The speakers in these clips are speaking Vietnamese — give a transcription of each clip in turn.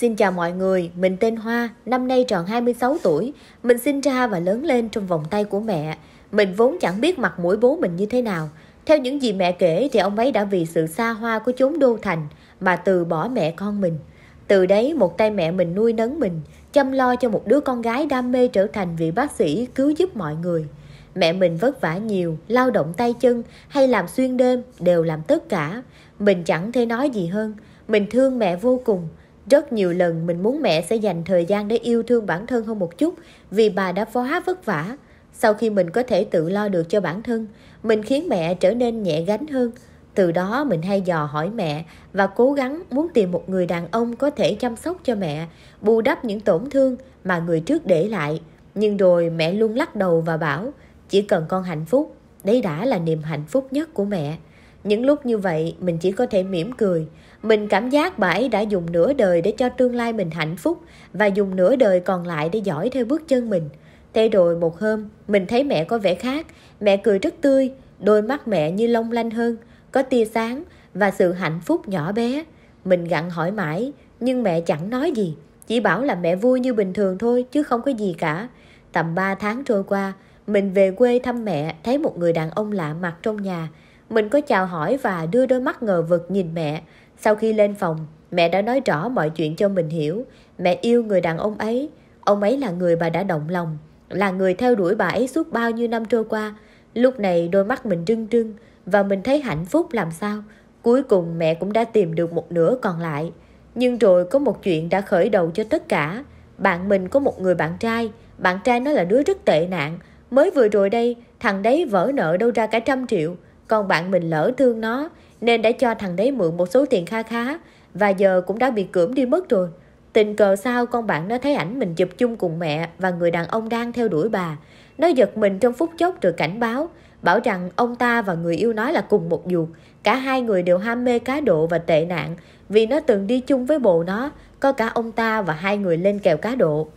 Xin chào mọi người, mình tên Hoa, năm nay tròn 26 tuổi. Mình sinh ra và lớn lên trong vòng tay của mẹ. Mình vốn chẳng biết mặt mũi bố mình như thế nào. Theo những gì mẹ kể thì ông ấy đã vì sự xa hoa của chốn đô thành mà từ bỏ mẹ con mình. Từ đấy một tay mẹ mình nuôi nấng mình, chăm lo cho một đứa con gái đam mê trở thành vị bác sĩ cứu giúp mọi người. Mẹ mình vất vả nhiều, lao động tay chân hay làm xuyên đêm đều làm tất cả. Mình chẳng thể nói gì hơn. Mình thương mẹ vô cùng, rất nhiều lần mình muốn mẹ sẽ dành thời gian để yêu thương bản thân hơn một chút vì bà đã quá vất vả. Sau khi mình có thể tự lo được cho bản thân, mình khiến mẹ trở nên nhẹ gánh hơn. Từ đó mình hay dò hỏi mẹ và cố gắng muốn tìm một người đàn ông có thể chăm sóc cho mẹ, bù đắp những tổn thương mà người trước để lại. Nhưng rồi mẹ luôn lắc đầu và bảo, chỉ cần con hạnh phúc, đấy đã là niềm hạnh phúc nhất của mẹ. Những lúc như vậy, mình chỉ có thể mỉm cười. Mình cảm giác bà ấy đã dùng nửa đời để cho tương lai mình hạnh phúc và dùng nửa đời còn lại để dõi theo bước chân mình. Thế rồi một hôm, mình thấy mẹ có vẻ khác. Mẹ cười rất tươi, đôi mắt mẹ như long lanh hơn, có tia sáng và sự hạnh phúc nhỏ bé. Mình gặn hỏi mãi, nhưng mẹ chẳng nói gì. Chỉ bảo là mẹ vui như bình thường thôi chứ không có gì cả. Tầm ba tháng trôi qua, mình về quê thăm mẹ thấy một người đàn ông lạ mặt trong nhà mình có chào hỏi và đưa đôi mắt ngờ vực nhìn mẹ. Sau khi lên phòng, mẹ đã nói rõ mọi chuyện cho mình hiểu. Mẹ yêu người đàn ông ấy. Ông ấy là người bà đã động lòng, là người theo đuổi bà ấy suốt bao nhiêu năm trôi qua. Lúc này đôi mắt mình trưng trưng và mình thấy hạnh phúc làm sao. Cuối cùng mẹ cũng đã tìm được một nửa còn lại. Nhưng rồi có một chuyện đã khởi đầu cho tất cả. Bạn mình có một người bạn trai, bạn trai nó là đứa rất tệ nạn. Mới vừa rồi đây, thằng đấy vỡ nợ đâu ra cả trăm triệu con bạn mình lỡ thương nó nên đã cho thằng đấy mượn một số tiền kha khá và giờ cũng đã bị cưỡm đi mất rồi. Tình cờ sao con bạn nó thấy ảnh mình chụp chung cùng mẹ và người đàn ông đang theo đuổi bà. Nó giật mình trong phút chốc rồi cảnh báo, bảo rằng ông ta và người yêu nó là cùng một dù, Cả hai người đều ham mê cá độ và tệ nạn vì nó từng đi chung với bộ nó, có cả ông ta và hai người lên kèo cá độ.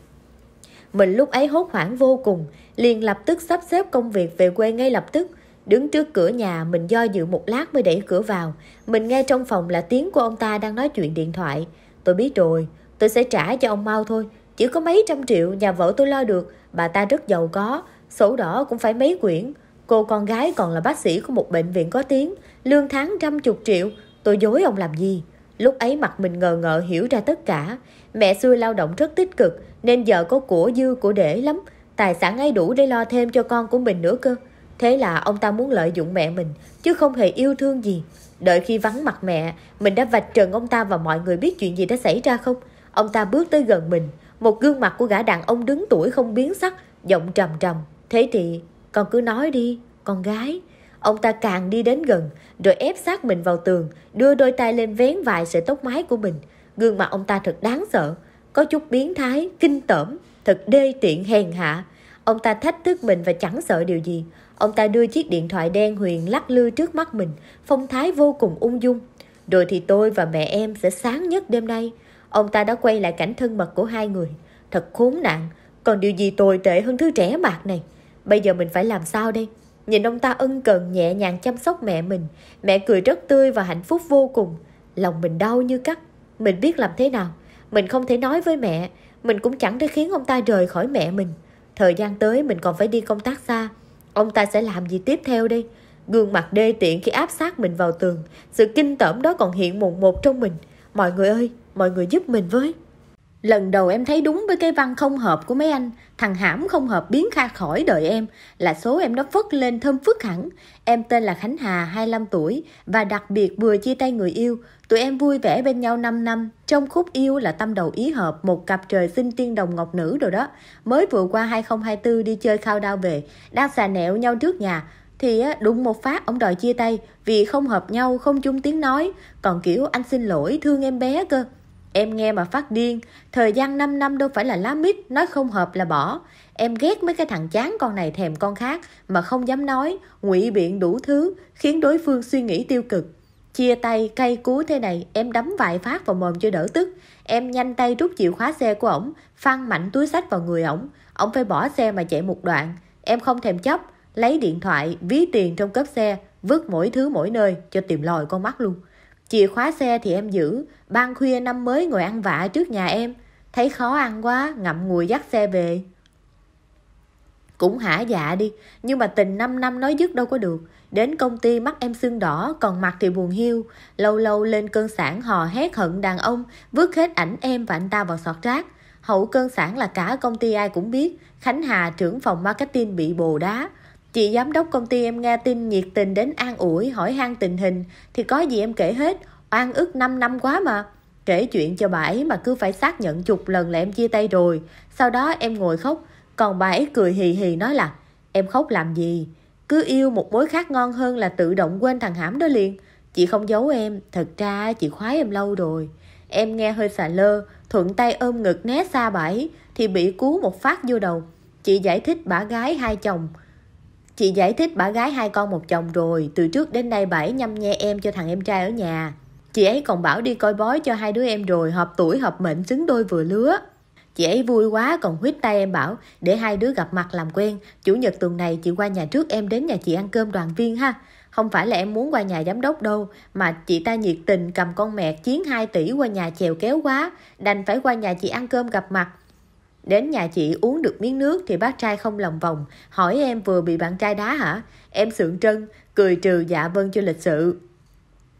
Mình lúc ấy hốt hoảng vô cùng, liền lập tức sắp xếp công việc về quê ngay lập tức. Đứng trước cửa nhà, mình do dự một lát mới đẩy cửa vào. Mình nghe trong phòng là tiếng của ông ta đang nói chuyện điện thoại. Tôi biết rồi, tôi sẽ trả cho ông mau thôi. Chỉ có mấy trăm triệu nhà vợ tôi lo được, bà ta rất giàu có, sổ đỏ cũng phải mấy quyển. Cô con gái còn là bác sĩ của một bệnh viện có tiếng, lương tháng trăm chục triệu, tôi dối ông làm gì? Lúc ấy mặt mình ngờ ngợ hiểu ra tất cả. Mẹ xưa lao động rất tích cực nên giờ có của dư của để lắm. Tài sản ấy đủ để lo thêm cho con của mình nữa cơ. Thế là ông ta muốn lợi dụng mẹ mình, chứ không hề yêu thương gì. Đợi khi vắng mặt mẹ, mình đã vạch trần ông ta và mọi người biết chuyện gì đã xảy ra không. Ông ta bước tới gần mình, một gương mặt của gã đàn ông đứng tuổi không biến sắc, giọng trầm trầm. Thế thì, con cứ nói đi, con gái. Ông ta càng đi đến gần, rồi ép sát mình vào tường, đưa đôi tay lên vén vài sợi tóc mái của mình. Gương mặt ông ta thật đáng sợ, có chút biến thái, kinh tởm, thật đê tiện hèn hạ. Ông ta thách thức mình và chẳng sợ điều gì. Ông ta đưa chiếc điện thoại đen huyền lắc lư trước mắt mình, phong thái vô cùng ung dung. Rồi thì tôi và mẹ em sẽ sáng nhất đêm nay. Ông ta đã quay lại cảnh thân mật của hai người. Thật khốn nạn, còn điều gì tồi tệ hơn thứ trẻ mạc này. Bây giờ mình phải làm sao đây? Nhìn ông ta ân cần nhẹ nhàng chăm sóc mẹ mình, mẹ cười rất tươi và hạnh phúc vô cùng. Lòng mình đau như cắt, mình biết làm thế nào. Mình không thể nói với mẹ, mình cũng chẳng thể khiến ông ta rời khỏi mẹ mình. Thời gian tới mình còn phải đi công tác xa, Ông ta sẽ làm gì tiếp theo đây? Gương mặt đê tiện khi áp sát mình vào tường, sự kinh tởm đó còn hiện mồn một trong mình. Mọi người ơi, mọi người giúp mình với. Lần đầu em thấy đúng với cái văn không hợp của mấy anh, thằng hãm không hợp biến kha khỏi đời em, là số em nó phất lên thơm phức hẳn. Em tên là Khánh Hà, 25 tuổi, và đặc biệt vừa chia tay người yêu. Tụi em vui vẻ bên nhau 5 năm, trong khúc yêu là tâm đầu ý hợp, một cặp trời sinh tiên đồng ngọc nữ rồi đó. Mới vừa qua 2024 đi chơi khao đao về, đang xà nẹo nhau trước nhà, thì đụng một phát ông đòi chia tay vì không hợp nhau, không chung tiếng nói, còn kiểu anh xin lỗi thương em bé cơ. Em nghe mà phát điên, thời gian 5 năm đâu phải là lá mít, nói không hợp là bỏ. Em ghét mấy cái thằng chán con này thèm con khác mà không dám nói, ngụy biện đủ thứ, khiến đối phương suy nghĩ tiêu cực. Chia tay cay cú thế này, em đấm vài phát vào mồm cho đỡ tức. Em nhanh tay rút chìa khóa xe của ổng, phăng mạnh túi sách vào người ổng. Ổng phải bỏ xe mà chạy một đoạn. Em không thèm chấp, lấy điện thoại, ví tiền trong cốp xe, vứt mỗi thứ mỗi nơi cho tìm lòi con mắt luôn. Chìa khóa xe thì em giữ, ban khuya năm mới ngồi ăn vạ trước nhà em. Thấy khó ăn quá, ngậm ngùi dắt xe về. Cũng hả dạ đi, nhưng mà tình 5 năm nói dứt đâu có được. Đến công ty mắt em sưng đỏ, còn mặt thì buồn hiu. Lâu lâu lên cơn sản hò hét hận đàn ông, vứt hết ảnh em và anh ta vào sọt rác. Hậu cơn sản là cả công ty ai cũng biết, Khánh Hà trưởng phòng marketing bị bồ đá. Chị giám đốc công ty em nghe tin nhiệt tình đến an ủi, hỏi han tình hình, thì có gì em kể hết, oan ức 5 năm quá mà. Kể chuyện cho bà ấy mà cứ phải xác nhận chục lần là em chia tay rồi. Sau đó em ngồi khóc, còn bà ấy cười hì hì nói là Em khóc làm gì? Cứ yêu một mối khác ngon hơn là tự động quên thằng hãm đó liền. Chị không giấu em, thật ra chị khoái em lâu rồi. Em nghe hơi xà lơ, thuận tay ôm ngực né xa bà ấy, thì bị cú một phát vô đầu. Chị giải thích bả gái hai chồng, Chị giải thích bà gái hai con một chồng rồi, từ trước đến nay bảy nhăm nhe em cho thằng em trai ở nhà. Chị ấy còn bảo đi coi bói cho hai đứa em rồi, hợp tuổi hợp mệnh xứng đôi vừa lứa. Chị ấy vui quá còn huyết tay em bảo để hai đứa gặp mặt làm quen. Chủ nhật tuần này chị qua nhà trước em đến nhà chị ăn cơm đoàn viên ha. Không phải là em muốn qua nhà giám đốc đâu, mà chị ta nhiệt tình cầm con mẹ chiến 2 tỷ qua nhà chèo kéo quá, đành phải qua nhà chị ăn cơm gặp mặt. Đến nhà chị uống được miếng nước thì bác trai không lòng vòng, hỏi em vừa bị bạn trai đá hả? Em sượng trân, cười trừ dạ vâng cho lịch sự.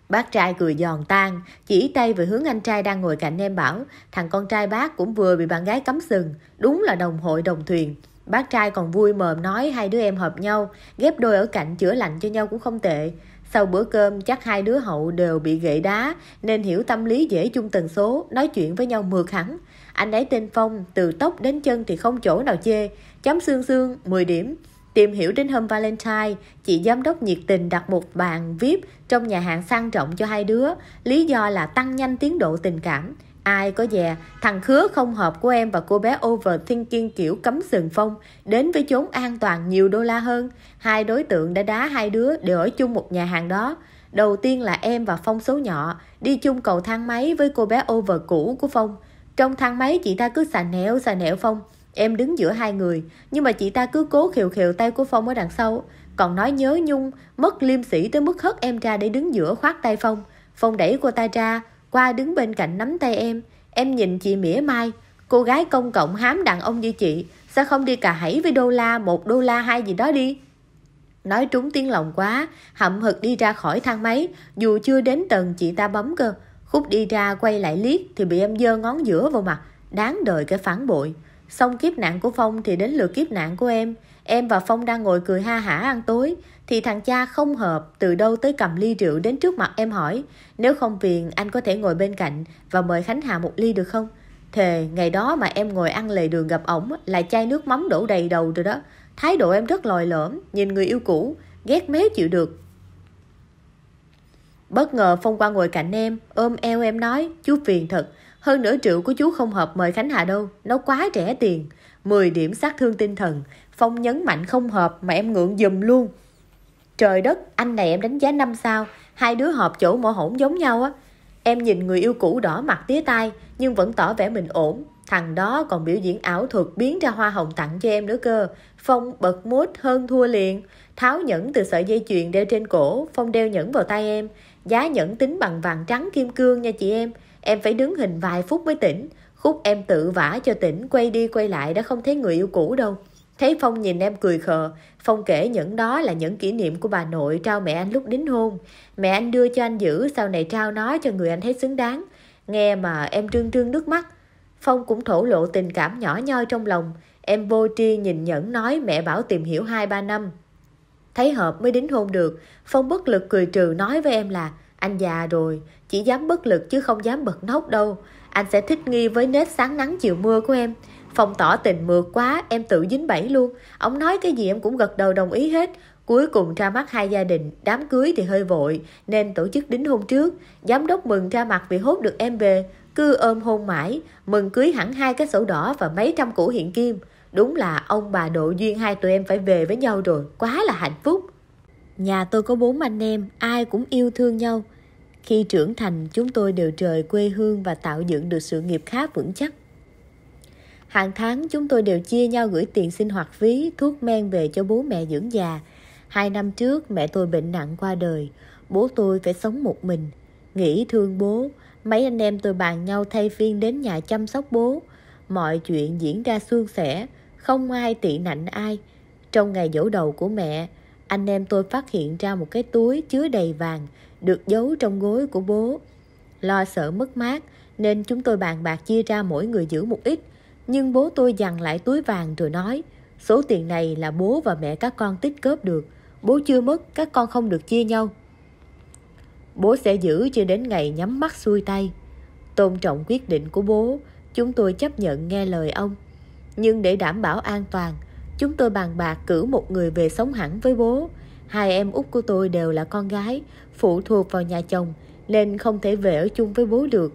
Bác trai cười giòn tan, chỉ tay về hướng anh trai đang ngồi cạnh em bảo, thằng con trai bác cũng vừa bị bạn gái cấm sừng, đúng là đồng hội đồng thuyền. Bác trai còn vui mờm nói hai đứa em hợp nhau, ghép đôi ở cạnh chữa lạnh cho nhau cũng không tệ. Sau bữa cơm chắc hai đứa hậu đều bị gậy đá nên hiểu tâm lý dễ chung tần số, nói chuyện với nhau mượt hẳn. Anh ấy tên Phong, từ tóc đến chân thì không chỗ nào chê, chấm xương xương 10 điểm. Tìm hiểu đến hôm Valentine, chị giám đốc nhiệt tình đặt một bàn VIP trong nhà hàng sang trọng cho hai đứa, lý do là tăng nhanh tiến độ tình cảm. Ai có già, thằng khứa không hợp của em và cô bé overthinking kiểu cấm sừng phong, đến với chốn an toàn nhiều đô la hơn. Hai đối tượng đã đá hai đứa đều ở chung một nhà hàng đó. Đầu tiên là em và Phong xấu nhỏ, đi chung cầu thang máy với cô bé over cũ của Phong. Trong thang máy chị ta cứ xà nẹo xà nẹo Phong. Em đứng giữa hai người, nhưng mà chị ta cứ cố khều khều tay của Phong ở đằng sau. Còn nói nhớ nhung, mất liêm sĩ tới mức hất em ra để đứng giữa khoát tay Phong. Phong đẩy cô ta ra, qua đứng bên cạnh nắm tay em em nhìn chị mỉa mai cô gái công cộng hám đàn ông như chị sao không đi cà hãy với đô la một đô la hai gì đó đi nói trúng tiếng lòng quá hậm hực đi ra khỏi thang máy dù chưa đến tầng chị ta bấm cơ khúc đi ra quay lại liếc thì bị em giơ ngón giữa vào mặt đáng đời cái phản bội xong kiếp nạn của phong thì đến lượt kiếp nạn của em Em và Phong đang ngồi cười ha hả ăn tối, thì thằng cha không hợp từ đâu tới cầm ly rượu đến trước mặt em hỏi, nếu không phiền anh có thể ngồi bên cạnh và mời Khánh Hà một ly được không? Thề, ngày đó mà em ngồi ăn lề đường gặp ổng là chai nước mắm đổ đầy đầu rồi đó. Thái độ em rất lòi lõm, nhìn người yêu cũ, ghét mé chịu được. Bất ngờ Phong qua ngồi cạnh em, ôm eo em nói, chú phiền thật. Hơn nữa rượu của chú không hợp mời Khánh Hà đâu, nó quá trẻ tiền. 10 điểm sát thương tinh thần, Phong nhấn mạnh không hợp mà em ngượng dùm luôn. Trời đất, anh này em đánh giá năm sao, hai đứa hợp chỗ mỏ hổn giống nhau á. Em nhìn người yêu cũ đỏ mặt tía tai nhưng vẫn tỏ vẻ mình ổn. Thằng đó còn biểu diễn ảo thuật biến ra hoa hồng tặng cho em nữa cơ. Phong bật mút hơn thua liền. Tháo nhẫn từ sợi dây chuyền đeo trên cổ, Phong đeo nhẫn vào tay em. Giá nhẫn tính bằng vàng trắng kim cương nha chị em. Em phải đứng hình vài phút mới tỉnh. Khúc em tự vả cho tỉnh quay đi quay lại đã không thấy người yêu cũ đâu. Thấy Phong nhìn em cười khờ, Phong kể những đó là những kỷ niệm của bà nội trao mẹ anh lúc đính hôn. Mẹ anh đưa cho anh giữ, sau này trao nó cho người anh thấy xứng đáng. Nghe mà em trương trương nước mắt. Phong cũng thổ lộ tình cảm nhỏ nhoi trong lòng. Em vô tri nhìn nhẫn nói mẹ bảo tìm hiểu 2-3 năm. Thấy hợp mới đính hôn được, Phong bất lực cười trừ nói với em là anh già rồi, chỉ dám bất lực chứ không dám bật nóc đâu. Anh sẽ thích nghi với nết sáng nắng chiều mưa của em. Phong tỏ tình mượt quá, em tự dính bẫy luôn. Ông nói cái gì em cũng gật đầu đồng ý hết. Cuối cùng ra mắt hai gia đình, đám cưới thì hơi vội, nên tổ chức đính hôn trước. Giám đốc mừng ra mặt vì hốt được em về, cứ ôm hôn mãi. Mừng cưới hẳn hai cái sổ đỏ và mấy trăm củ hiện kim. Đúng là ông bà độ duyên hai tụi em phải về với nhau rồi, quá là hạnh phúc. Nhà tôi có bốn anh em, ai cũng yêu thương nhau. Khi trưởng thành, chúng tôi đều rời quê hương và tạo dựng được sự nghiệp khá vững chắc. Hàng tháng chúng tôi đều chia nhau gửi tiền sinh hoạt phí, thuốc men về cho bố mẹ dưỡng già. Hai năm trước mẹ tôi bệnh nặng qua đời, bố tôi phải sống một mình. Nghĩ thương bố, mấy anh em tôi bàn nhau thay phiên đến nhà chăm sóc bố. Mọi chuyện diễn ra suôn sẻ, không ai tị nạnh ai. Trong ngày dỗ đầu của mẹ, anh em tôi phát hiện ra một cái túi chứa đầy vàng được giấu trong gối của bố. Lo sợ mất mát nên chúng tôi bàn bạc chia ra mỗi người giữ một ít nhưng bố tôi dằn lại túi vàng rồi nói, số tiền này là bố và mẹ các con tích cóp được, bố chưa mất, các con không được chia nhau. Bố sẽ giữ cho đến ngày nhắm mắt xuôi tay. Tôn trọng quyết định của bố, chúng tôi chấp nhận nghe lời ông. Nhưng để đảm bảo an toàn, chúng tôi bàn bạc cử một người về sống hẳn với bố. Hai em út của tôi đều là con gái, phụ thuộc vào nhà chồng nên không thể về ở chung với bố được.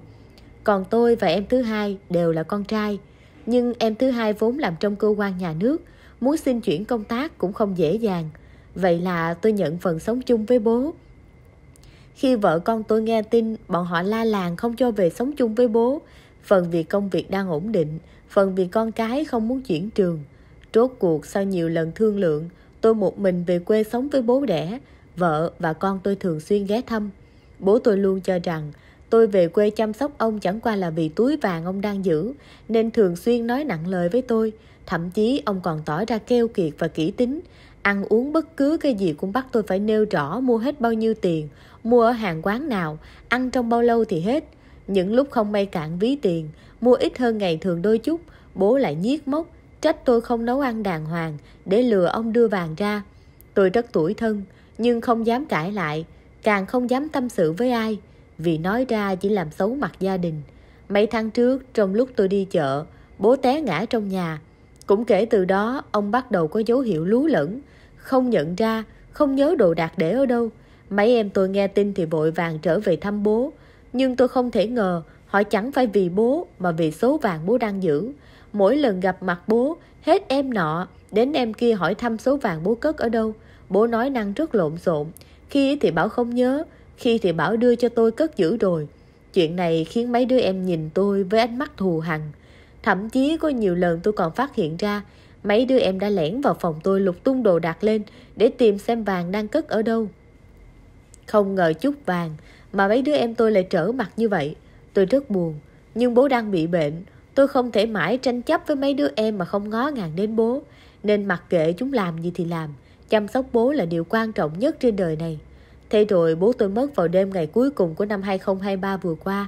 Còn tôi và em thứ hai đều là con trai, nhưng em thứ hai vốn làm trong cơ quan nhà nước, muốn xin chuyển công tác cũng không dễ dàng. Vậy là tôi nhận phần sống chung với bố. Khi vợ con tôi nghe tin bọn họ la làng không cho về sống chung với bố, phần vì công việc đang ổn định, phần vì con cái không muốn chuyển trường. Rốt cuộc sau nhiều lần thương lượng, tôi một mình về quê sống với bố đẻ, vợ và con tôi thường xuyên ghé thăm. Bố tôi luôn cho rằng Tôi về quê chăm sóc ông chẳng qua là vì túi vàng ông đang giữ, nên thường xuyên nói nặng lời với tôi. Thậm chí ông còn tỏ ra keo kiệt và kỹ tính. Ăn uống bất cứ cái gì cũng bắt tôi phải nêu rõ mua hết bao nhiêu tiền, mua ở hàng quán nào, ăn trong bao lâu thì hết. Những lúc không may cạn ví tiền, mua ít hơn ngày thường đôi chút, bố lại nhiếc mốc, trách tôi không nấu ăn đàng hoàng để lừa ông đưa vàng ra. Tôi rất tuổi thân, nhưng không dám cãi lại, càng không dám tâm sự với ai vì nói ra chỉ làm xấu mặt gia đình. Mấy tháng trước, trong lúc tôi đi chợ, bố té ngã trong nhà. Cũng kể từ đó, ông bắt đầu có dấu hiệu lú lẫn, không nhận ra, không nhớ đồ đạc để ở đâu. Mấy em tôi nghe tin thì vội vàng trở về thăm bố, nhưng tôi không thể ngờ họ chẳng phải vì bố mà vì số vàng bố đang giữ. Mỗi lần gặp mặt bố, hết em nọ, đến em kia hỏi thăm số vàng bố cất ở đâu. Bố nói năng rất lộn xộn, khi thì bảo không nhớ, khi thì Bảo đưa cho tôi cất giữ rồi. Chuyện này khiến mấy đứa em nhìn tôi với ánh mắt thù hằn. Thậm chí có nhiều lần tôi còn phát hiện ra mấy đứa em đã lẻn vào phòng tôi lục tung đồ đạc lên để tìm xem vàng đang cất ở đâu. Không ngờ chút vàng mà mấy đứa em tôi lại trở mặt như vậy. Tôi rất buồn, nhưng bố đang bị bệnh. Tôi không thể mãi tranh chấp với mấy đứa em mà không ngó ngàng đến bố. Nên mặc kệ chúng làm gì thì làm, chăm sóc bố là điều quan trọng nhất trên đời này. Thế rồi bố tôi mất vào đêm ngày cuối cùng của năm 2023 vừa qua.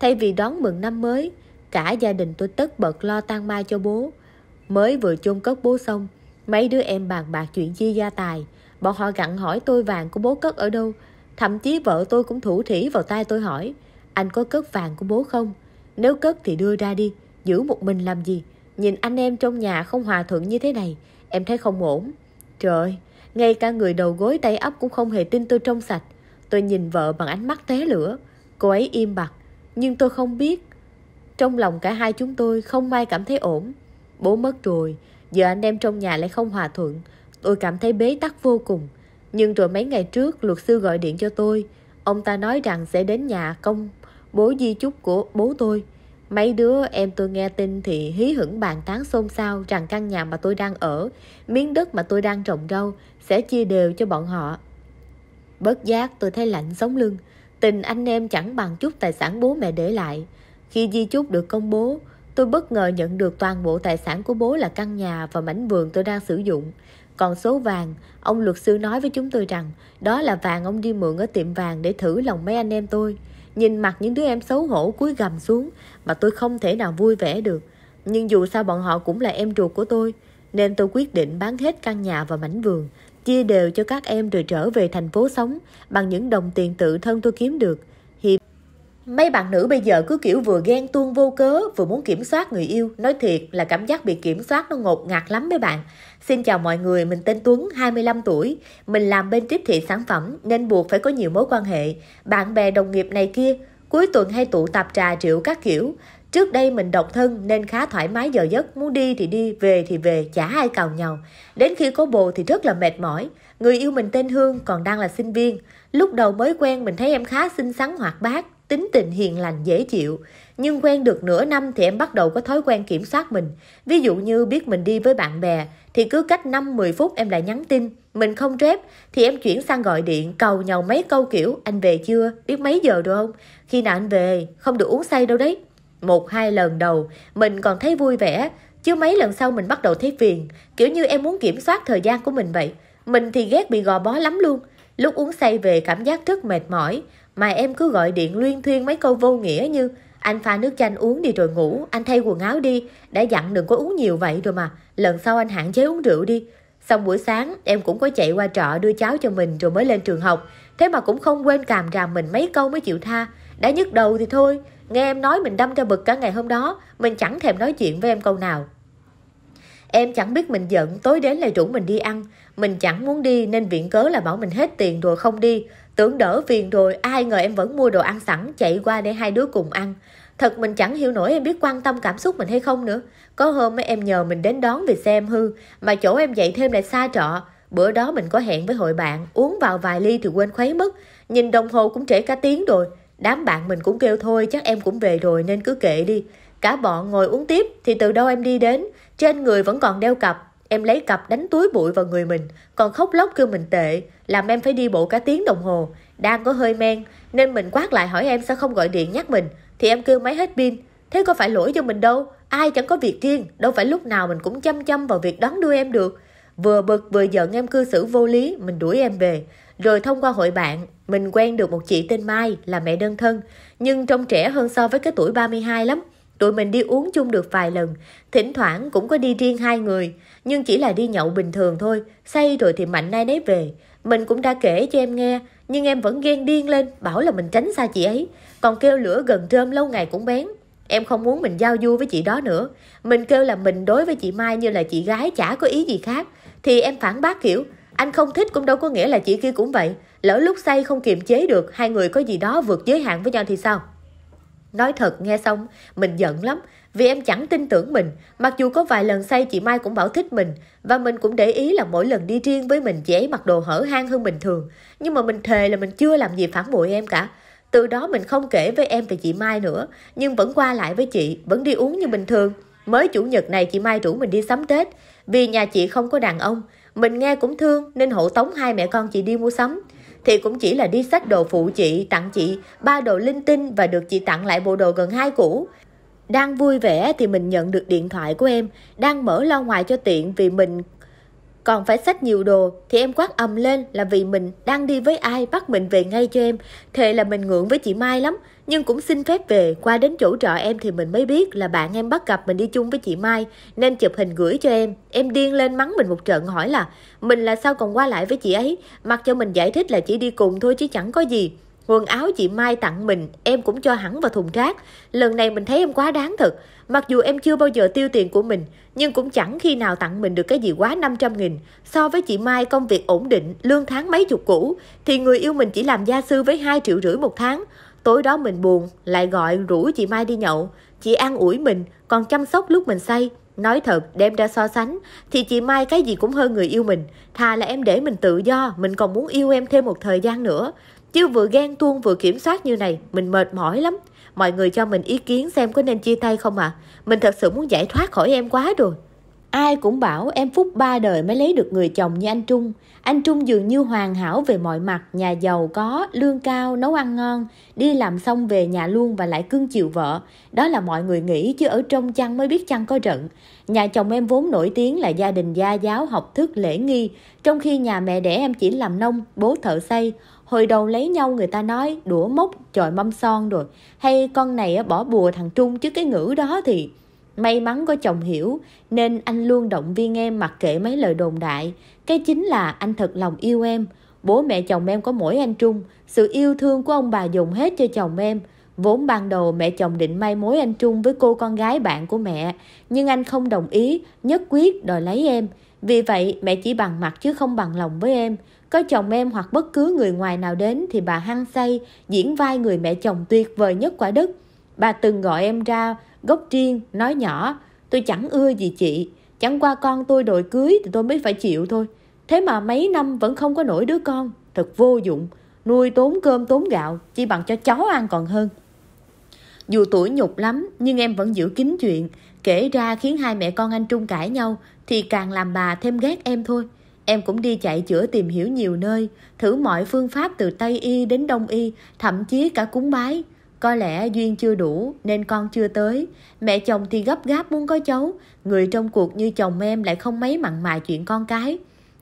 Thay vì đón mừng năm mới, cả gia đình tôi tất bật lo tang mai cho bố. Mới vừa chôn cất bố xong, mấy đứa em bàn bạc chuyện chia gia tài. Bọn họ gặn hỏi tôi vàng của bố cất ở đâu. Thậm chí vợ tôi cũng thủ thỉ vào tay tôi hỏi, anh có cất vàng của bố không? Nếu cất thì đưa ra đi, giữ một mình làm gì? Nhìn anh em trong nhà không hòa thuận như thế này, em thấy không ổn. Trời ngay cả người đầu gối tay ấp cũng không hề tin tôi trong sạch. Tôi nhìn vợ bằng ánh mắt té lửa. Cô ấy im bặt, nhưng tôi không biết. Trong lòng cả hai chúng tôi không ai cảm thấy ổn. Bố mất rồi, giờ anh em trong nhà lại không hòa thuận. Tôi cảm thấy bế tắc vô cùng. Nhưng rồi mấy ngày trước, luật sư gọi điện cho tôi. Ông ta nói rằng sẽ đến nhà công bố di chúc của bố tôi. Mấy đứa em tôi nghe tin thì hí hửng bàn tán xôn xao rằng căn nhà mà tôi đang ở, miếng đất mà tôi đang trồng rau sẽ chia đều cho bọn họ. Bất giác tôi thấy lạnh sống lưng, tình anh em chẳng bằng chút tài sản bố mẹ để lại. Khi di chúc được công bố, tôi bất ngờ nhận được toàn bộ tài sản của bố là căn nhà và mảnh vườn tôi đang sử dụng. Còn số vàng, ông luật sư nói với chúng tôi rằng đó là vàng ông đi mượn ở tiệm vàng để thử lòng mấy anh em tôi. Nhìn mặt những đứa em xấu hổ cúi gầm xuống mà tôi không thể nào vui vẻ được. Nhưng dù sao bọn họ cũng là em ruột của tôi, nên tôi quyết định bán hết căn nhà và mảnh vườn, chia đều cho các em rồi trở về thành phố sống bằng những đồng tiền tự thân tôi kiếm được. Mấy bạn nữ bây giờ cứ kiểu vừa ghen tuông vô cớ, vừa muốn kiểm soát người yêu. Nói thiệt là cảm giác bị kiểm soát nó ngột ngạt lắm mấy bạn. Xin chào mọi người, mình tên Tuấn, 25 tuổi. Mình làm bên tiếp thị sản phẩm nên buộc phải có nhiều mối quan hệ. Bạn bè đồng nghiệp này kia, cuối tuần hay tụ tập trà triệu các kiểu. Trước đây mình độc thân nên khá thoải mái giờ giấc, muốn đi thì đi, về thì về, chả ai cào nhau. Đến khi có bồ thì rất là mệt mỏi. Người yêu mình tên Hương còn đang là sinh viên. Lúc đầu mới quen mình thấy em khá xinh xắn hoạt bát, tính tình hiền lành dễ chịu. Nhưng quen được nửa năm thì em bắt đầu có thói quen kiểm soát mình. Ví dụ như biết mình đi với bạn bè thì cứ cách 5-10 phút em lại nhắn tin. Mình không rep thì em chuyển sang gọi điện cầu nhau mấy câu kiểu anh về chưa, biết mấy giờ rồi không? Khi nào anh về, không được uống say đâu đấy. Một hai lần đầu mình còn thấy vui vẻ, chứ mấy lần sau mình bắt đầu thấy phiền, kiểu như em muốn kiểm soát thời gian của mình vậy. Mình thì ghét bị gò bó lắm luôn. Lúc uống say về cảm giác rất mệt mỏi, mà em cứ gọi điện luyên thuyên mấy câu vô nghĩa như anh pha nước chanh uống đi rồi ngủ, anh thay quần áo đi, đã dặn đừng có uống nhiều vậy rồi mà, lần sau anh hạn chế uống rượu đi. Xong buổi sáng em cũng có chạy qua trọ đưa cháu cho mình rồi mới lên trường học, thế mà cũng không quên càm ràm mình mấy câu mới chịu tha. Đã nhức đầu thì thôi, nghe em nói mình đâm cho bực cả ngày hôm đó, mình chẳng thèm nói chuyện với em câu nào. Em chẳng biết mình giận, tối đến lại rủ mình đi ăn. Mình chẳng muốn đi nên viện cớ là bảo mình hết tiền rồi không đi. Tưởng đỡ phiền rồi, ai ngờ em vẫn mua đồ ăn sẵn chạy qua để hai đứa cùng ăn. Thật mình chẳng hiểu nổi em biết quan tâm cảm xúc mình hay không nữa. Có hôm ấy em nhờ mình đến đón vì xe em hư, mà chỗ em dậy thêm lại xa trọ. Bữa đó mình có hẹn với hội bạn, uống vào vài ly thì quên khuấy mất. Nhìn đồng hồ cũng trễ cả tiếng rồi. Đám bạn mình cũng kêu thôi, chắc em cũng về rồi nên cứ kệ đi. Cả bọn ngồi uống tiếp thì từ đâu em đi đến, trên người vẫn còn đeo cặp. Em lấy cặp đánh túi bụi vào người mình, còn khóc lóc kêu mình tệ làm em phải đi bộ cả tiếng đồng hồ. Đang có hơi men, nên mình quát lại hỏi em sao không gọi điện nhắc mình, thì em kêu máy hết pin. Thế có phải lỗi cho mình đâu, ai chẳng có việc riêng, đâu phải lúc nào mình cũng chăm chăm vào việc đón đưa em được. Vừa bực vừa giận em cư xử vô lý, mình đuổi em về. Rồi thông qua hội bạn, mình quen được một chị tên Mai là mẹ đơn thân, nhưng trông trẻ hơn so với cái tuổi 32 lắm. Tụi mình đi uống chung được vài lần, thỉnh thoảng cũng có đi riêng hai người, nhưng chỉ là đi nhậu bình thường thôi, say rồi thì mạnh nay nấy về. Mình cũng đã kể cho em nghe, nhưng em vẫn ghen điên lên, bảo là mình tránh xa chị ấy. Còn kêu lửa gần trơm lâu ngày cũng bén. Em không muốn mình giao du với chị đó nữa. Mình kêu là mình đối với chị Mai như là chị gái chả có ý gì khác. Thì em phản bác kiểu, anh không thích cũng đâu có nghĩa là chị kia cũng vậy. Lỡ lúc say không kiềm chế được, hai người có gì đó vượt giới hạn với nhau thì sao? Nói thật nghe xong, mình giận lắm vì em chẳng tin tưởng mình. Mặc dù có vài lần say chị Mai cũng bảo thích mình và mình cũng để ý là mỗi lần đi riêng với mình chị ấy mặc đồ hở hang hơn bình thường. Nhưng mà mình thề là mình chưa làm gì phản bội em cả. Từ đó mình không kể với em về chị Mai nữa, nhưng vẫn qua lại với chị, vẫn đi uống như bình thường. Mới chủ nhật này chị Mai rủ mình đi sắm Tết, vì nhà chị không có đàn ông. Mình nghe cũng thương nên hộ tống hai mẹ con chị đi mua sắm thì cũng chỉ là đi sách đồ phụ chị, tặng chị ba đồ linh tinh và được chị tặng lại bộ đồ gần hai cũ. Đang vui vẻ thì mình nhận được điện thoại của em, đang mở lo ngoài cho tiện vì mình còn phải xách nhiều đồ thì em quát ầm lên là vì mình đang đi với ai bắt mình về ngay cho em. Thề là mình ngưỡng với chị Mai lắm, nhưng cũng xin phép về. Qua đến chỗ trọ em thì mình mới biết là bạn em bắt gặp mình đi chung với chị Mai, nên chụp hình gửi cho em. Em điên lên mắng mình một trận hỏi là mình là sao còn qua lại với chị ấy, mặc cho mình giải thích là chỉ đi cùng thôi chứ chẳng có gì. Quần áo chị Mai tặng mình, em cũng cho hẳn vào thùng rác. Lần này mình thấy em quá đáng thật. Mặc dù em chưa bao giờ tiêu tiền của mình, nhưng cũng chẳng khi nào tặng mình được cái gì quá 500 nghìn. So với chị Mai công việc ổn định, lương tháng mấy chục cũ, thì người yêu mình chỉ làm gia sư với 2 triệu rưỡi một tháng. Tối đó mình buồn, lại gọi rủ chị Mai đi nhậu. Chị an ủi mình, còn chăm sóc lúc mình say. Nói thật, đem ra so sánh, thì chị Mai cái gì cũng hơn người yêu mình. Thà là em để mình tự do, mình còn muốn yêu em thêm một thời gian nữa. Chứ vừa ghen tuông vừa kiểm soát như này, mình mệt mỏi lắm. Mọi người cho mình ý kiến xem có nên chia tay không ạ? À? Mình thật sự muốn giải thoát khỏi em quá rồi. Ai cũng bảo em phúc ba đời mới lấy được người chồng như anh Trung. Anh Trung dường như hoàn hảo về mọi mặt, nhà giàu có, lương cao, nấu ăn ngon, đi làm xong về nhà luôn và lại cưng chịu vợ. Đó là mọi người nghĩ chứ ở trong chăn mới biết chăn có trận. Nhà chồng em vốn nổi tiếng là gia đình gia giáo, học thức, lễ nghi, trong khi nhà mẹ đẻ em chỉ làm nông, bố thợ xây hồi đầu lấy nhau người ta nói đũa mốc chọi mâm son rồi hay con này bỏ bùa thằng trung chứ cái ngữ đó thì may mắn có chồng hiểu nên anh luôn động viên em mặc kệ mấy lời đồn đại cái chính là anh thật lòng yêu em bố mẹ chồng em có mỗi anh trung sự yêu thương của ông bà dùng hết cho chồng em Vốn ban đầu mẹ chồng định mai mối anh Trung với cô con gái bạn của mẹ, nhưng anh không đồng ý, nhất quyết đòi lấy em. Vì vậy mẹ chỉ bằng mặt chứ không bằng lòng với em. Có chồng em hoặc bất cứ người ngoài nào đến thì bà hăng say, diễn vai người mẹ chồng tuyệt vời nhất quả đất. Bà từng gọi em ra gốc riêng, nói nhỏ, tôi chẳng ưa gì chị, chẳng qua con tôi đòi cưới thì tôi mới phải chịu thôi. Thế mà mấy năm vẫn không có nổi đứa con, thật vô dụng, nuôi tốn cơm tốn gạo, chỉ bằng cho chó ăn còn hơn. Dù tuổi nhục lắm, nhưng em vẫn giữ kín chuyện, kể ra khiến hai mẹ con anh Trung cãi nhau thì càng làm bà thêm ghét em thôi. Em cũng đi chạy chữa tìm hiểu nhiều nơi, thử mọi phương pháp từ Tây Y đến Đông Y, thậm chí cả cúng bái. Có lẽ duyên chưa đủ nên con chưa tới. Mẹ chồng thì gấp gáp muốn có cháu, người trong cuộc như chồng em lại không mấy mặn mà chuyện con cái.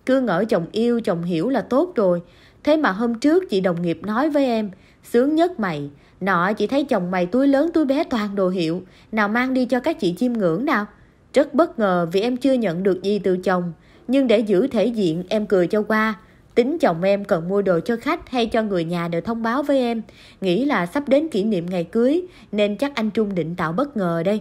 Cứ ngỡ chồng yêu, chồng hiểu là tốt rồi. Thế mà hôm trước chị đồng nghiệp nói với em, sướng nhất mày, nọ chị thấy chồng mày túi lớn túi bé toàn đồ hiệu, nào mang đi cho các chị chiêm ngưỡng nào. Rất bất ngờ vì em chưa nhận được gì từ chồng, nhưng để giữ thể diện em cười cho qua. Tính chồng em cần mua đồ cho khách hay cho người nhà đều thông báo với em. Nghĩ là sắp đến kỷ niệm ngày cưới nên chắc anh Trung định tạo bất ngờ đây.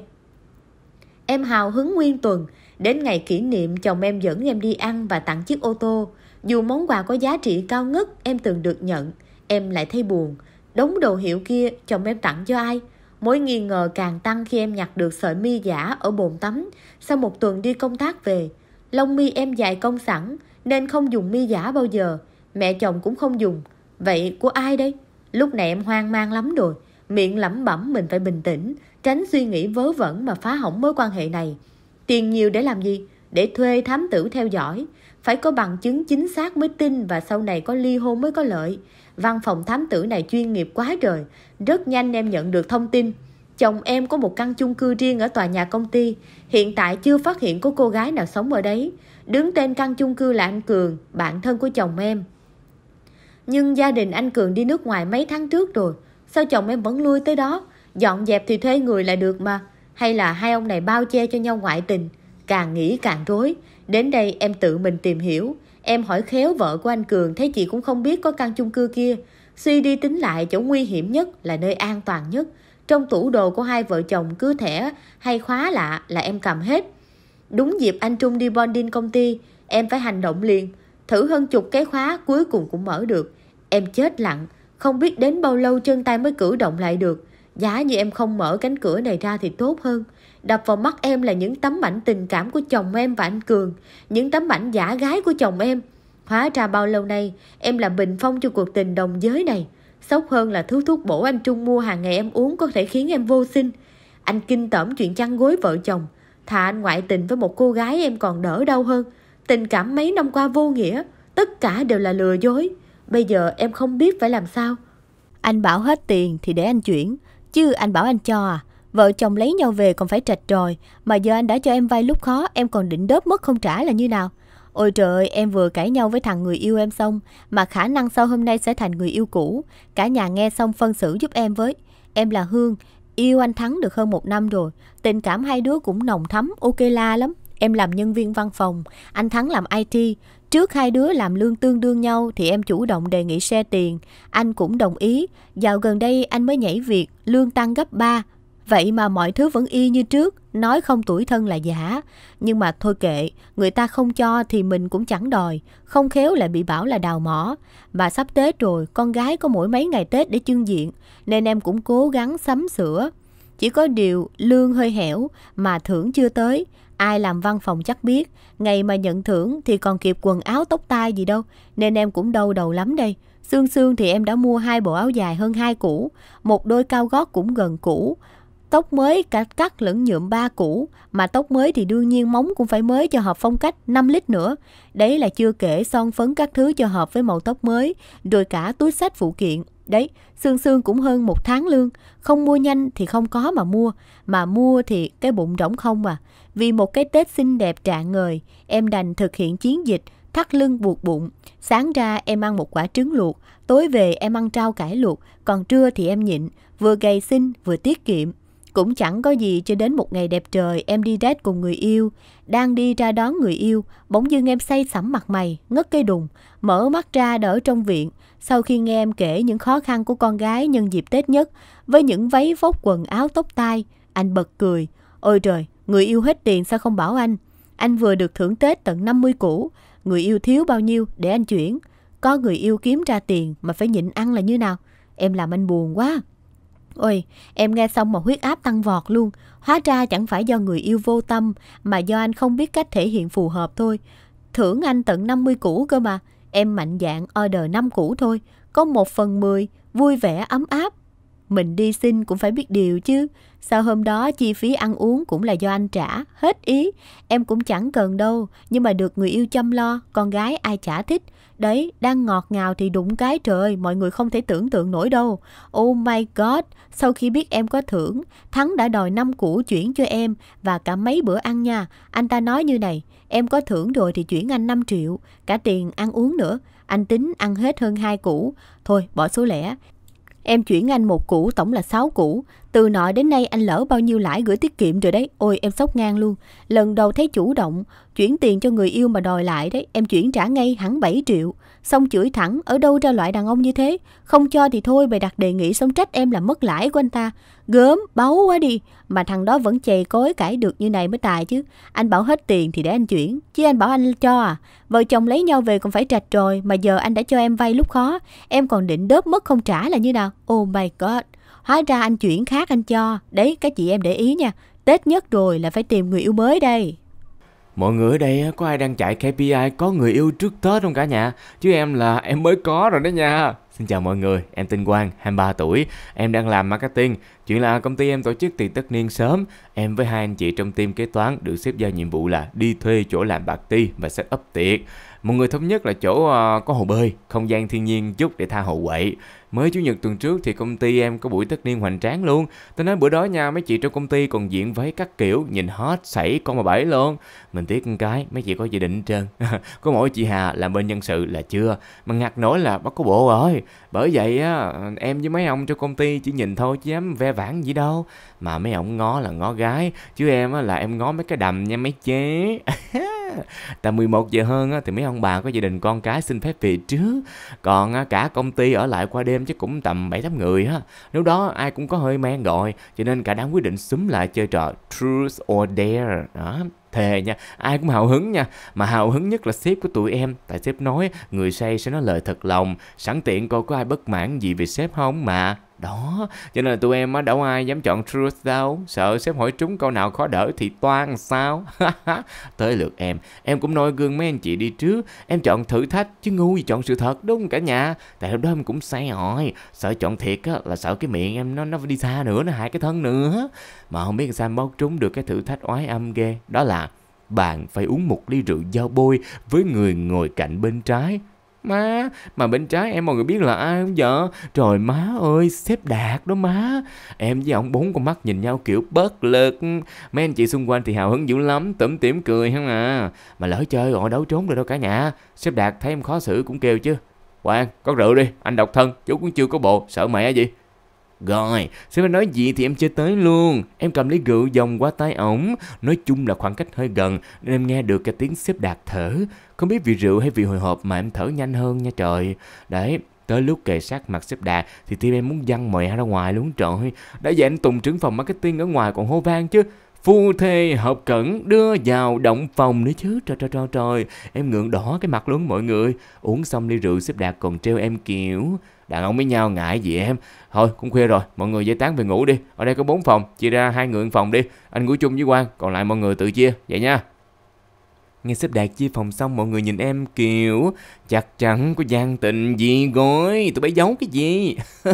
Em hào hứng nguyên tuần. Đến ngày kỷ niệm chồng em dẫn em đi ăn và tặng chiếc ô tô. Dù món quà có giá trị cao ngất em từng được nhận, em lại thấy buồn. Đống đồ hiệu kia chồng em tặng cho ai? Mối nghi ngờ càng tăng khi em nhặt được sợi mi giả ở bồn tắm sau một tuần đi công tác về. Lông mi em dài công sẵn nên không dùng mi giả bao giờ. Mẹ chồng cũng không dùng. Vậy của ai đây? Lúc này em hoang mang lắm rồi. Miệng lẩm bẩm mình phải bình tĩnh, tránh suy nghĩ vớ vẩn mà phá hỏng mối quan hệ này. Tiền nhiều để làm gì? Để thuê thám tử theo dõi. Phải có bằng chứng chính xác mới tin và sau này có ly hôn mới có lợi. Văn phòng thám tử này chuyên nghiệp quá trời. Rất nhanh em nhận được thông tin. Chồng em có một căn chung cư riêng ở tòa nhà công ty, hiện tại chưa phát hiện có cô gái nào sống ở đấy. Đứng tên căn chung cư là anh Cường, bạn thân của chồng em. Nhưng gia đình anh Cường đi nước ngoài mấy tháng trước rồi, sao chồng em vẫn lui tới đó? Dọn dẹp thì thuê người là được mà. Hay là hai ông này bao che cho nhau ngoại tình? Càng nghĩ càng rối. Đến đây em tự mình tìm hiểu. Em hỏi khéo vợ của anh Cường thấy chị cũng không biết có căn chung cư kia. Suy đi tính lại chỗ nguy hiểm nhất là nơi an toàn nhất trong tủ đồ của hai vợ chồng cứ thẻ hay khóa lạ là em cầm hết. Đúng dịp anh Trung đi bonding công ty, em phải hành động liền. Thử hơn chục cái khóa cuối cùng cũng mở được. Em chết lặng, không biết đến bao lâu chân tay mới cử động lại được. Giá như em không mở cánh cửa này ra thì tốt hơn. Đập vào mắt em là những tấm ảnh tình cảm của chồng em và anh Cường, những tấm ảnh giả gái của chồng em. Hóa ra bao lâu nay em là bình phong cho cuộc tình đồng giới này. Sốc hơn là thứ thuốc bổ anh Trung mua hàng ngày em uống có thể khiến em vô sinh. Anh kinh tởm chuyện chăn gối vợ chồng. Thà anh ngoại tình với một cô gái em còn đỡ đau hơn. Tình cảm mấy năm qua vô nghĩa, tất cả đều là lừa dối. Bây giờ em không biết phải làm sao. Anh bảo hết tiền thì để anh chuyển, chứ anh bảo anh cho à. Vợ chồng lấy nhau về còn phải trạch rồi, mà giờ anh đã cho em vay lúc khó, em còn định đớp mất không trả là như nào? Ôi trời ơi, em vừa cãi nhau với thằng người yêu em xong, mà khả năng sau hôm nay sẽ thành người yêu cũ. Cả nhà nghe xong phân xử giúp em với. Em là Hương, yêu anh Thắng được hơn một năm rồi. Tình cảm hai đứa cũng nồng thắm, ok la lắm. Em làm nhân viên văn phòng, anh Thắng làm IT. Trước hai đứa làm lương tương đương nhau thì em chủ động đề nghị xe tiền. Anh cũng đồng ý. Dạo gần đây anh mới nhảy việc, lương tăng gấp 3, Vậy mà mọi thứ vẫn y như trước, nói không tuổi thân là giả. Nhưng mà thôi kệ, người ta không cho thì mình cũng chẳng đòi, không khéo lại bị bảo là đào mỏ. Mà sắp Tết rồi, con gái có mỗi mấy ngày Tết để chương diện, nên em cũng cố gắng sắm sửa. Chỉ có điều lương hơi hẻo mà thưởng chưa tới. Ai làm văn phòng chắc biết, ngày mà nhận thưởng thì còn kịp quần áo tóc tai gì đâu, nên em cũng đau đầu lắm đây. sương sương thì em đã mua hai bộ áo dài hơn hai cũ, một đôi cao gót cũng gần cũ, Tóc mới cả cắt lẫn nhuộm ba cũ, mà tóc mới thì đương nhiên móng cũng phải mới cho hợp phong cách 5 lít nữa. Đấy là chưa kể son phấn các thứ cho hợp với màu tóc mới, rồi cả túi sách phụ kiện. Đấy, xương xương cũng hơn một tháng lương, không mua nhanh thì không có mà mua, mà mua thì cái bụng rỗng không à. Vì một cái Tết xinh đẹp trạng ngời, em đành thực hiện chiến dịch thắt lưng buộc bụng. Sáng ra em ăn một quả trứng luộc, tối về em ăn rau cải luộc, còn trưa thì em nhịn, vừa gầy xinh vừa tiết kiệm. Cũng chẳng có gì cho đến một ngày đẹp trời em đi date cùng người yêu. Đang đi ra đón người yêu, bỗng dưng em say sẩm mặt mày, ngất cây đùng, mở mắt ra đỡ trong viện. Sau khi nghe em kể những khó khăn của con gái nhân dịp Tết nhất, với những váy vóc quần áo tóc tai, anh bật cười. Ôi trời, người yêu hết tiền sao không bảo anh? Anh vừa được thưởng Tết tận 50 củ, người yêu thiếu bao nhiêu để anh chuyển. Có người yêu kiếm ra tiền mà phải nhịn ăn là như nào? Em làm anh buồn quá. Ôi, em nghe xong mà huyết áp tăng vọt luôn. Hóa ra chẳng phải do người yêu vô tâm, mà do anh không biết cách thể hiện phù hợp thôi. Thưởng anh tận 50 củ cơ mà. Em mạnh dạng order 5 củ thôi. Có 1 phần 10, vui vẻ ấm áp mình đi xin cũng phải biết điều chứ. Sao hôm đó chi phí ăn uống cũng là do anh trả, hết ý. Em cũng chẳng cần đâu, nhưng mà được người yêu chăm lo, con gái ai chả thích. Đấy, đang ngọt ngào thì đụng cái trời, mọi người không thể tưởng tượng nổi đâu. Oh my god, sau khi biết em có thưởng, Thắng đã đòi năm củ chuyển cho em và cả mấy bữa ăn nha. Anh ta nói như này, em có thưởng rồi thì chuyển anh 5 triệu, cả tiền ăn uống nữa. Anh tính ăn hết hơn hai củ. Thôi, bỏ số lẻ, Em chuyển anh một củ tổng là 6 củ, từ nọ đến nay anh lỡ bao nhiêu lãi gửi tiết kiệm rồi đấy. Ôi em sốc ngang luôn. Lần đầu thấy chủ động, chuyển tiền cho người yêu mà đòi lại đấy. Em chuyển trả ngay hẳn 7 triệu. Xong chửi thẳng, ở đâu ra loại đàn ông như thế? Không cho thì thôi, bày đặt đề nghị xong trách em là mất lãi của anh ta. Gớm, báu quá đi. Mà thằng đó vẫn chề cối cãi được như này mới tài chứ. Anh bảo hết tiền thì để anh chuyển. Chứ anh bảo anh cho à. Vợ chồng lấy nhau về còn phải trạch rồi. Mà giờ anh đã cho em vay lúc khó. Em còn định đớp mất không trả là như nào? Oh my god. Hóa ra anh chuyển khác anh cho. Đấy, các chị em để ý nha. Tết nhất rồi là phải tìm người yêu mới đây. Mọi người ở đây có ai đang chạy KPI có người yêu trước Tết không cả nhà? Chứ em là em mới có rồi đó nha. Xin chào mọi người, em tên Quang, 23 tuổi, em đang làm marketing. Chuyện là công ty em tổ chức tiệc tất niên sớm, em với hai anh chị trong team kế toán được xếp giao nhiệm vụ là đi thuê chỗ làm party và set up tiệc. Mọi người thống nhất là chỗ ờ, có hồ bơi, không gian thiên nhiên chút để tha hồ quậy mới chủ nhật tuần trước thì công ty em có buổi tất niên hoành tráng luôn tôi nói bữa đó nha mấy chị trong công ty còn diện váy các kiểu nhìn hết sảy con mà bảy luôn mình tiếc con cái mấy chị có dự định trơn có mỗi chị hà làm bên nhân sự là chưa mà ngặt nổi là bắt có bộ rồi bởi vậy á em với mấy ông trong công ty chỉ nhìn thôi chứ dám ve vãn gì đâu mà mấy ông ngó là ngó gái chứ em á là em ngó mấy cái đầm nha mấy chế tầm 11 giờ hơn á thì mấy ông bà có gia đình con cái xin phép về trước còn cả công ty ở lại qua đêm đêm chứ cũng tầm 7-8 người ha. Lúc đó ai cũng có hơi men rồi, cho nên cả đám quyết định xúm lại chơi trò Truth or Dare. Đó, thề nha, ai cũng hào hứng nha. Mà hào hứng nhất là sếp của tụi em, tại sếp nói người say sẽ nói lời thật lòng, sẵn tiện coi có ai bất mãn gì về sếp không mà đó cho nên là tụi em á đâu ai dám chọn truth đâu sợ sếp hỏi trúng câu nào khó đỡ thì toan sao tới lượt em em cũng noi gương mấy anh chị đi trước em chọn thử thách chứ ngu gì chọn sự thật đúng không cả nhà tại lúc đó em cũng say hỏi sợ chọn thiệt á là sợ cái miệng em nó nó đi xa nữa nó hại cái thân nữa mà không biết sao bóc trúng được cái thử thách oái âm ghê đó là bạn phải uống một ly rượu dao bôi với người ngồi cạnh bên trái má mà bên trái em mọi người biết là ai không vợ trời má ơi xếp đạt đó má em với ông bốn con mắt nhìn nhau kiểu bất lực mấy anh chị xung quanh thì hào hứng dữ lắm tủm tỉm cười không à mà lỡ chơi gọi đấu trốn rồi đâu cả nhà xếp đạt thấy em khó xử cũng kêu chứ quan con rượu đi anh độc thân chú cũng chưa có bộ sợ mẹ gì rồi, sếp phải nói gì thì em chơi tới luôn. Em cầm lấy rượu dòng qua tay ổng. Nói chung là khoảng cách hơi gần nên em nghe được cái tiếng sếp đạt thở. Không biết vì rượu hay vì hồi hộp mà em thở nhanh hơn nha trời. Đấy, Tới lúc kề sát mặt xếp đạt thì tim em muốn văng mẹ ra ngoài luôn trời Đã vậy anh Tùng trưởng phòng marketing ở ngoài còn hô vang chứ. Phu thê hợp cẩn đưa vào động phòng nữa chứ. Trời trời trời trời. Em ngượng đỏ cái mặt luôn mọi người. Uống xong ly rượu xếp đạt còn treo em kiểu đàn ông với nhau ngại gì em thôi cũng khuya rồi mọi người giải tán về ngủ đi ở đây có bốn phòng chia ra hai người một phòng đi anh ngủ chung với quang còn lại mọi người tự chia vậy nha nghe xếp đạt chia phòng xong mọi người nhìn em kiểu chặt chắn có gian tình gì rồi tụi bay giấu cái gì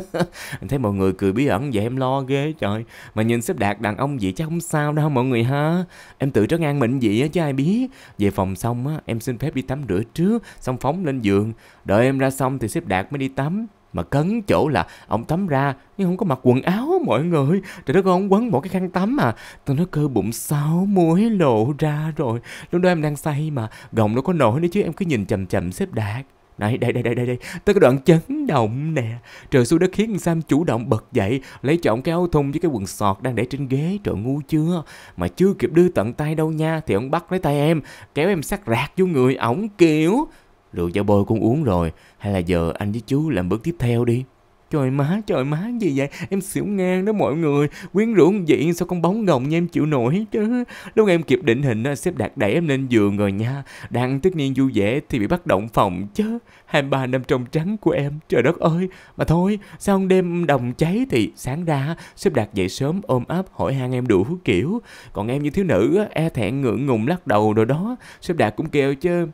anh thấy mọi người cười bí ẩn vậy em lo ghê trời mà nhìn xếp đạt đàn ông vậy chắc không sao đâu mọi người ha em tự trấn an mình vậy á chứ ai biết về phòng xong á em xin phép đi tắm rửa trước xong phóng lên giường đợi em ra xong thì xếp đạt mới đi tắm mà cấn chỗ là ông tắm ra nhưng không có mặc quần áo mọi người trời đất ơi ông quấn một cái khăn tắm mà tôi nói cơ bụng sáu muối lộ ra rồi lúc đó em đang say mà gồng nó có nổi nữa chứ em cứ nhìn chầm chầm xếp đạt này, đây, đây, đây, đây, đây, tới cái đoạn chấn động nè. Trời xuống đã khiến Sam chủ động bật dậy, lấy trọn cái áo thun với cái quần sọt đang để trên ghế. Trời ngu chưa? Mà chưa kịp đưa tận tay đâu nha, thì ông bắt lấy tay em, kéo em sát rạc vô người, ổng kiểu. Rượu cho bôi con uống rồi Hay là giờ anh với chú làm bước tiếp theo đi Trời má, trời má gì vậy? Em xỉu ngang đó mọi người. Quyến rũ vậy sao con bóng gồng như em chịu nổi chứ. Lúc em kịp định hình đó, sếp đạt đẩy em lên giường rồi nha. Đang tất nhiên vui vẻ thì bị bắt động phòng chứ. 23 năm trong trắng của em, trời đất ơi. Mà thôi, sao đêm đồng cháy thì sáng ra sếp đạt dậy sớm ôm ấp hỏi han em đủ kiểu. Còn em như thiếu nữ e thẹn ngượng ngùng lắc đầu rồi đó. Sếp đạt cũng kêu chứ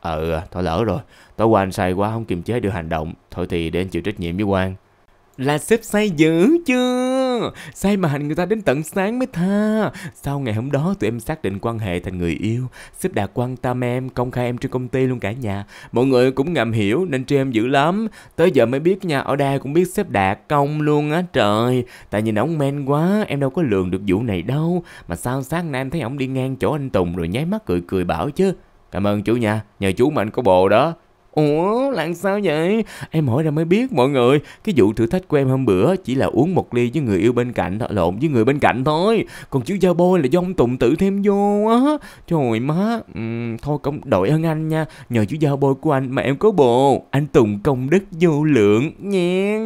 Ờ, tôi lỡ rồi. Tối qua anh say quá không kiềm chế được hành động. Thôi thì để anh chịu trách nhiệm với quan. Là sếp say dữ chưa? Say mà hành người ta đến tận sáng mới tha. Sau ngày hôm đó tụi em xác định quan hệ thành người yêu. Sếp đã quan tâm em, công khai em trên công ty luôn cả nhà. Mọi người cũng ngầm hiểu nên trêu em dữ lắm. Tới giờ mới biết nha, ở đây cũng biết sếp đạt công luôn á trời. Tại nhìn ông men quá, em đâu có lường được vụ này đâu. Mà sao sáng nay em thấy ông đi ngang chỗ anh Tùng rồi nháy mắt cười cười bảo chứ. Cảm ơn chú nha, nhờ chú mà anh có bồ đó. Ủa, làm sao vậy? Em hỏi ra mới biết mọi người, cái vụ thử thách của em hôm bữa chỉ là uống một ly với người yêu bên cạnh thôi, lộn với người bên cạnh thôi. Còn chú giao bôi là do ông Tùng tự thêm vô á. Trời má, uhm, thôi công đội ơn anh nha, nhờ chú giao bôi của anh mà em có bồ. Anh Tùng công đức vô lượng nha.